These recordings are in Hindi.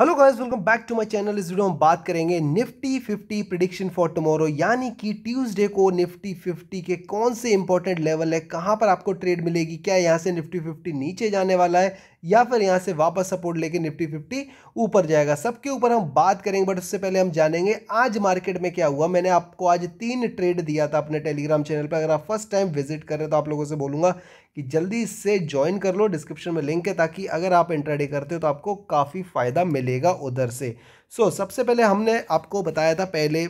Hello guys welcome back to my channel इस वीडियो हम बात करेंगे निफ्टी 50 प्रिडिक्शन फॉर टुमारो यानी कि ट्यूसडे को निफ्टी 50 के कौन से इंपॉर्टेंट लेवल है कहां पर आपको ट्रेड मिलेगी क्या यहां से निफ्टी 50 नीचे जाने वाला है या फिर यहां से वापस सपोर्ट लेके निफ्टी 50 ऊपर जाएगा सबके ऊपर हम बात करेंगे बट उससे पहले हम जानेंगे आज मार्केट में क्या हुआ मैंने आपको आज तीन ट्रेड दिया था अपने टेलीग्राम चैनल पर अगर आप फर्स्ट टाइम विजिट कर रहे हो तो आप लोगों से बोलूंगा कि जल्दी से ज्वाइन कर लो डिस्क्रिप्शन में लिंक है ताकि अगर आप इंटरडे करते हो तो आपको काफ़ी फ़ायदा मिले मिलेगा उधर से सो so, सबसे पहले हमने आपको बताया था पहले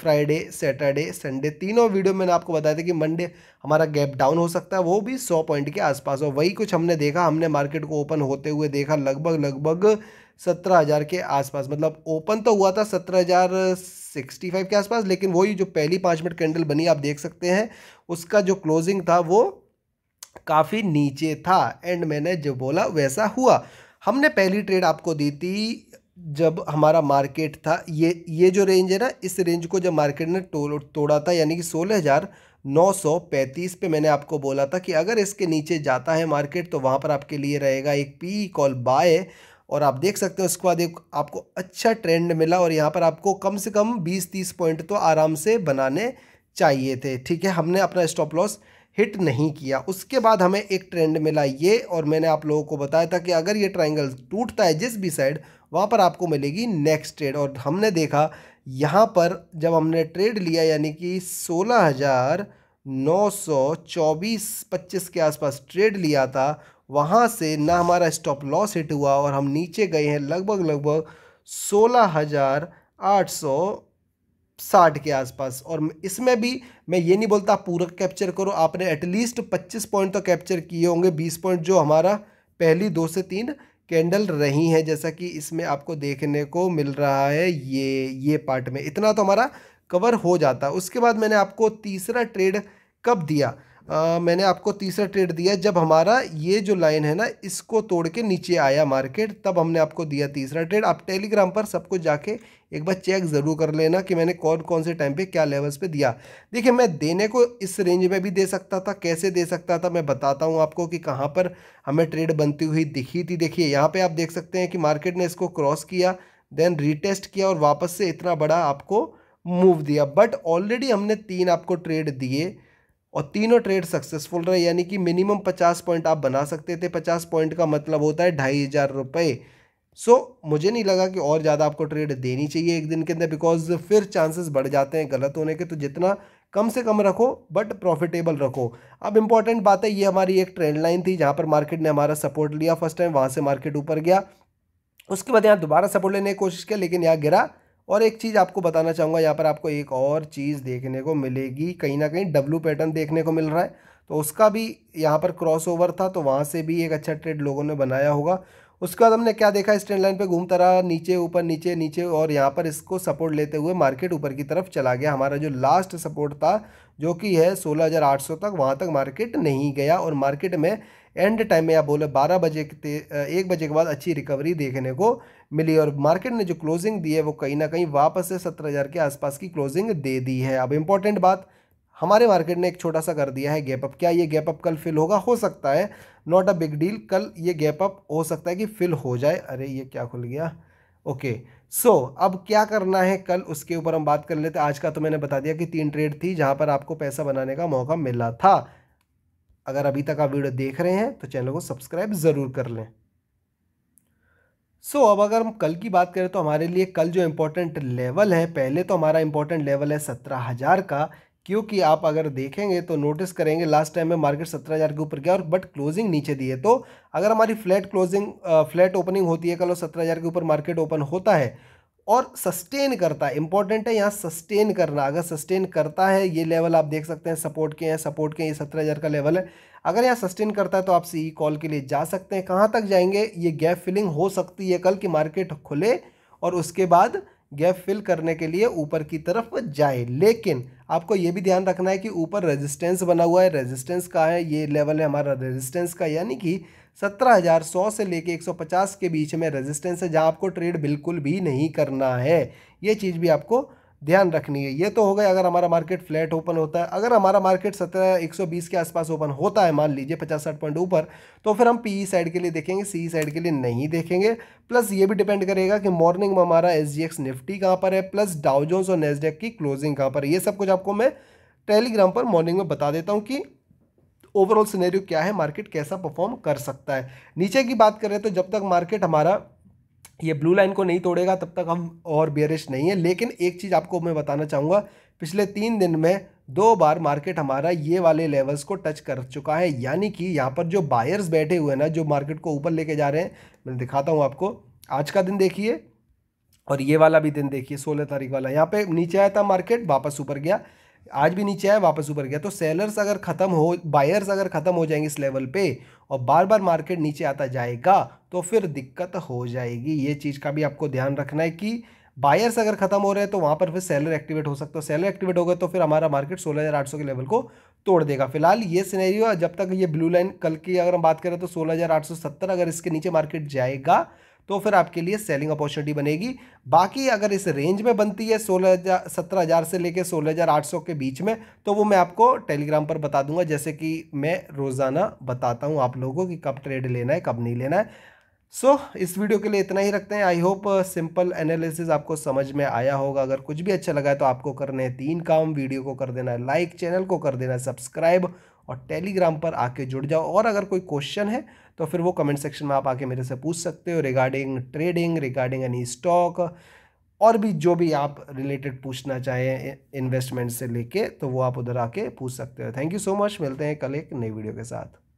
फ्राइडे सैटरडे संडे तीनों वीडियो मैंने आपको बताया था कि मंडे हमारा गैप डाउन हो सकता है वो भी सौ पॉइंट के आसपास और वही कुछ हमने देखा हमने मार्केट को ओपन होते हुए देखा लगभग लगभग सत्रह हज़ार के आसपास मतलब ओपन तो हुआ था सत्रह हज़ार सिक्सटी फाइव के आसपास लेकिन वही जो पहली पाँच मिनट कैंडल बनी आप देख सकते हैं उसका जो क्लोजिंग था वो काफ़ी नीचे था एंड मैंने जो बोला वैसा हुआ हमने पहली ट्रेड आपको दी थी जब हमारा मार्केट था ये ये जो रेंज है ना इस रेंज को जब मार्केट ने तोड़ा था यानी कि सोलह हज़ार नौ सौ पैंतीस पे मैंने आपको बोला था कि अगर इसके नीचे जाता है मार्केट तो वहाँ पर आपके लिए रहेगा एक पी कॉल बाय और आप देख सकते हो उसके बाद एक आपको अच्छा ट्रेंड मिला और यहाँ पर आपको कम से कम बीस तीस पॉइंट तो आराम से बनाने चाहिए थे ठीक है हमने अपना स्टॉप लॉस हिट नहीं किया उसके बाद हमें एक ट्रेंड मिला ये और मैंने आप लोगों को बताया था कि अगर ये ट्राइंगल टूटता है जिस भी साइड वहाँ पर आपको मिलेगी नेक्स्ट ट्रेड और हमने देखा यहाँ पर जब हमने ट्रेड लिया यानी कि सोलह हज़ार नौ सौ चौबीस पच्चीस के आसपास ट्रेड लिया था वहाँ से ना हमारा स्टॉप लॉस हिट हुआ और हम नीचे गए हैं लगभग लगभग सोलह हज़ार आठ सौ साठ के आसपास और इसमें भी मैं ये नहीं बोलता पूरा कैप्चर करो आपने एटलीस्ट पच्चीस पॉइंट तो कैप्चर किए होंगे बीस पॉइंट जो हमारा पहली दो से तीन कैंडल रही हैं जैसा कि इसमें आपको देखने को मिल रहा है ये ये पार्ट में इतना तो हमारा कवर हो जाता उसके बाद मैंने आपको तीसरा ट्रेड कब दिया आ, मैंने आपको तीसरा ट्रेड दिया जब हमारा ये जो लाइन है ना इसको तोड़ के नीचे आया मार्केट तब हमने आपको दिया तीसरा ट्रेड आप टेलीग्राम पर सबको जाके एक बार चेक ज़रूर कर लेना कि मैंने कौन कौन से टाइम पे क्या लेवल्स पे दिया देखिए मैं देने को इस रेंज में भी दे सकता था कैसे दे सकता था मैं बताता हूँ आपको कि कहाँ पर हमें ट्रेड बनती हुई दिखी थी देखिए यहाँ पर आप देख सकते हैं कि मार्केट ने इसको क्रॉस किया देन रिटेस्ट किया और वापस से इतना बड़ा आपको मूव दिया बट ऑलरेडी हमने तीन आपको ट्रेड दिए और तीनों ट्रेड सक्सेसफुल रहे यानी कि मिनिमम पचास पॉइंट आप बना सकते थे पचास पॉइंट का मतलब होता है ढाई हज़ार रुपये सो मुझे नहीं लगा कि और ज़्यादा आपको ट्रेड देनी चाहिए एक दिन के अंदर बिकॉज फिर चांसेस बढ़ जाते हैं गलत होने के तो जितना कम से कम रखो बट प्रॉफिटेबल रखो अब इंपॉर्टेंट बात है ये हमारी एक ट्रेंड लाइन थी जहाँ पर मार्केट ने हमारा सपोर्ट लिया फर्स्ट टाइम वहाँ से मार्केट ऊपर गया उसके बाद यहाँ दोबारा सपोर्ट लेने की कोशिश किया लेकिन यहाँ गिरा और एक चीज़ आपको बताना चाहूँगा यहाँ पर आपको एक और चीज़ देखने को मिलेगी कहीं ना कहीं डब्लू पैटर्न देखने को मिल रहा है तो उसका भी यहाँ पर क्रॉस ओवर था तो वहाँ से भी एक अच्छा ट्रेड लोगों ने बनाया होगा उसके बाद हमने क्या देखा ट्रेंड लाइन पे घूमता रहा नीचे ऊपर नीचे नीचे और यहाँ पर इसको सपोर्ट लेते हुए मार्केट ऊपर की तरफ चला गया हमारा जो लास्ट सपोर्ट था जो कि है 16,800 तक वहाँ तक मार्केट नहीं गया और मार्केट में एंड टाइम में आप बोले बारह बजे के एक बजे के बाद अच्छी रिकवरी देखने को मिली और मार्केट ने जो क्लोजिंग दी है वो कहीं ना कहीं वापस से सत्रह हज़ार के आसपास की क्लोजिंग दे दी है अब इम्पॉर्टेंट बात हमारे मार्केट ने एक छोटा सा कर दिया है गैप अप क्या ये गैप अप कल फिल होगा हो सकता है नॉट अ बिग डील कल ये गैप अप हो सकता है कि फिल हो जाए अरे ये क्या खुल गया ओके okay. सो so, अब क्या करना है कल उसके ऊपर हम बात कर लेते आज का तो मैंने बता दिया कि तीन ट्रेड थी जहाँ पर आपको पैसा बनाने का मौका मिला था अगर अभी तक आप वीडियो देख रहे हैं तो चैनल को सब्सक्राइब ज़रूर कर लें सो so, अब अगर हम कल की बात करें तो हमारे लिए कल जो इम्पोर्टेंट लेवल है पहले तो हमारा इम्पोर्टेंट लेवल है सत्रह हज़ार का क्योंकि आप अगर देखेंगे तो नोटिस करेंगे लास्ट टाइम में मार्केट सत्रह हज़ार के ऊपर गया और बट क्लोजिंग नीचे दी है तो अगर हमारी फ्लैट क्लोजिंग फ्लैट ओपनिंग होती है कल और सत्रह हज़ार के ऊपर मार्केट ओपन होता है और सस्टेन करता है इंपॉर्टेंट है यहाँ सस्टेन करना अगर सस्टेन करता है ये लेवल आप देख सकते हैं सपोर्ट के हैं सपोर्ट के ये सत्रह हज़ार का लेवल है अगर यहाँ सस्टेन करता है तो आप सी कॉल के लिए जा सकते हैं कहाँ तक जाएंगे ये गैप फिलिंग हो सकती है कल की मार्केट खुले और उसके बाद गैप फिल करने के लिए ऊपर की तरफ जाए लेकिन आपको ये भी ध्यान रखना है कि ऊपर रेजिस्टेंस बना हुआ है रेजिस्टेंस का है ये लेवल है हमारा रेजिस्टेंस का यानी कि सत्रह हज़ार सौ से लेके एक सौ पचास के बीच में रेजिस्टेंस है जहाँ आपको ट्रेड बिल्कुल भी नहीं करना है ये चीज़ भी आपको ध्यान रखनी है ये तो हो गया अगर हमारा मार्केट फ्लैट ओपन होता है अगर हमारा मार्केट सत्रह एक सौ बीस के आसपास ओपन होता है मान लीजिए पचास साठ पॉइंट ऊपर तो फिर हम पीई साइड e के लिए देखेंगे सीई साइड e के लिए नहीं देखेंगे प्लस ये भी डिपेंड करेगा कि मॉर्निंग में हमारा एस जी एक्स निफ्टी कहाँ पर है प्लस डाउजोन्स और नेसडेक की क्लोजिंग कहाँ पर है ये सब कुछ आपको मैं टेलीग्राम पर मॉर्निंग में बता देता हूँ कि ओवरऑल सिनेरियो क्या है मार्केट कैसा परफॉर्म कर सकता है नीचे की बात करें तो जब तक मार्केट हमारा ये ब्लू लाइन को नहीं तोड़ेगा तब तक हम और बियरिश नहीं है लेकिन एक चीज़ आपको मैं बताना चाहूँगा पिछले तीन दिन में दो बार मार्केट हमारा ये वाले लेवल्स को टच कर चुका है यानी कि यहाँ पर जो बायर्स बैठे हुए हैं ना जो मार्केट को ऊपर लेके जा रहे हैं मैं दिखाता हूँ आपको आज का दिन देखिए और ये वाला भी दिन देखिए सोलह तारीख वाला यहाँ पर नीचे आया था मार्केट वापस ऊपर गया आज भी नीचे आया वापस ऊपर गया तो सेलर्स अगर ख़त्म हो बायर्स अगर ख़त्म हो जाएंगे इस लेवल पे और बार बार मार्केट नीचे आता जाएगा तो फिर दिक्कत हो जाएगी ये चीज़ का भी आपको ध्यान रखना है कि बायर्स अगर खत्म हो रहे हैं तो वहां पर फिर सेलर एक्टिवेट हो सकता है सेलर एक्टिवेट हो गए तो फिर हमारा मार्केट 16,800 के लेवल को तोड़ देगा फिलहाल ये सिनेरियो जब तक ये ब्लू लाइन कल की अगर हम बात करें तो 16,870 अगर इसके नीचे मार्केट जाएगा तो फिर आपके लिए सेलिंग अपॉर्चुनिटी बनेगी बाकी अगर इस रेंज में बनती है सोलह हज़ार सत्रह हज़ार से लेकर सोलह हज़ार आठ सौ के बीच में तो वो मैं आपको टेलीग्राम पर बता दूंगा जैसे कि मैं रोज़ाना बताता हूँ आप लोगों को कि कब ट्रेड लेना है कब नहीं लेना है सो so, इस वीडियो के लिए इतना ही रखते हैं आई होप सिंपल एनालिसिस आपको समझ में आया होगा अगर कुछ भी अच्छा लगा है तो आपको करने हैं तीन काम वीडियो को कर देना है लाइक चैनल को कर देना है सब्सक्राइब और टेलीग्राम पर आके जुड़ जाओ और अगर कोई क्वेश्चन है तो फिर वो कमेंट सेक्शन में आप आके मेरे से पूछ सकते हो regarding trading regarding any stock और भी जो भी आप रिलेटेड पूछना चाहें इन्वेस्टमेंट से लेके तो वो आप उधर आके पूछ सकते हो थैंक यू सो मच मिलते हैं कल एक नई वीडियो के साथ